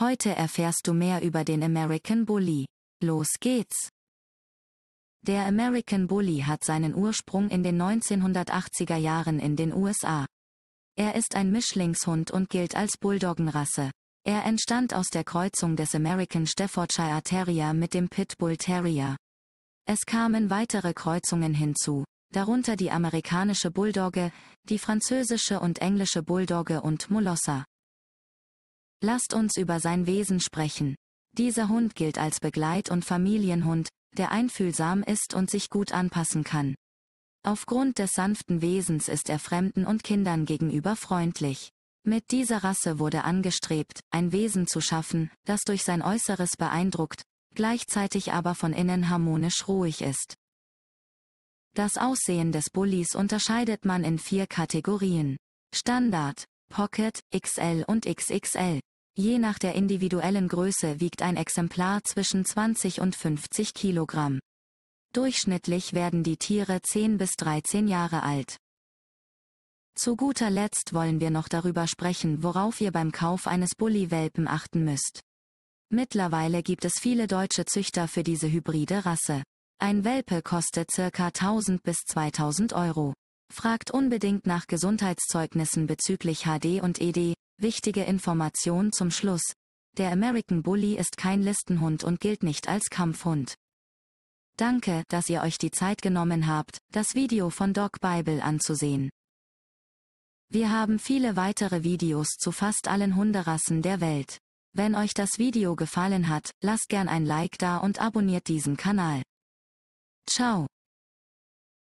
Heute erfährst du mehr über den American Bully. Los geht's! Der American Bully hat seinen Ursprung in den 1980er Jahren in den USA. Er ist ein Mischlingshund und gilt als Bulldoggenrasse. Er entstand aus der Kreuzung des American Staffordshire Terrier mit dem Pitbull Terrier. Es kamen weitere Kreuzungen hinzu, darunter die amerikanische Bulldogge, die französische und englische Bulldogge und Molosser. Lasst uns über sein Wesen sprechen. Dieser Hund gilt als Begleit- und Familienhund, der einfühlsam ist und sich gut anpassen kann. Aufgrund des sanften Wesens ist er Fremden und Kindern gegenüber freundlich. Mit dieser Rasse wurde angestrebt, ein Wesen zu schaffen, das durch sein Äußeres beeindruckt, gleichzeitig aber von innen harmonisch ruhig ist. Das Aussehen des Bullies unterscheidet man in vier Kategorien. Standard, Pocket, XL und XXL. Je nach der individuellen Größe wiegt ein Exemplar zwischen 20 und 50 Kilogramm. Durchschnittlich werden die Tiere 10 bis 13 Jahre alt. Zu guter Letzt wollen wir noch darüber sprechen, worauf ihr beim Kauf eines Bulli-Welpen achten müsst. Mittlerweile gibt es viele deutsche Züchter für diese hybride Rasse. Ein Welpe kostet ca. 1000 bis 2000 Euro. Fragt unbedingt nach Gesundheitszeugnissen bezüglich HD und ED, Wichtige Information zum Schluss. Der American Bully ist kein Listenhund und gilt nicht als Kampfhund. Danke, dass ihr euch die Zeit genommen habt, das Video von Dog Bible anzusehen. Wir haben viele weitere Videos zu fast allen Hunderassen der Welt. Wenn euch das Video gefallen hat, lasst gern ein Like da und abonniert diesen Kanal. Ciao.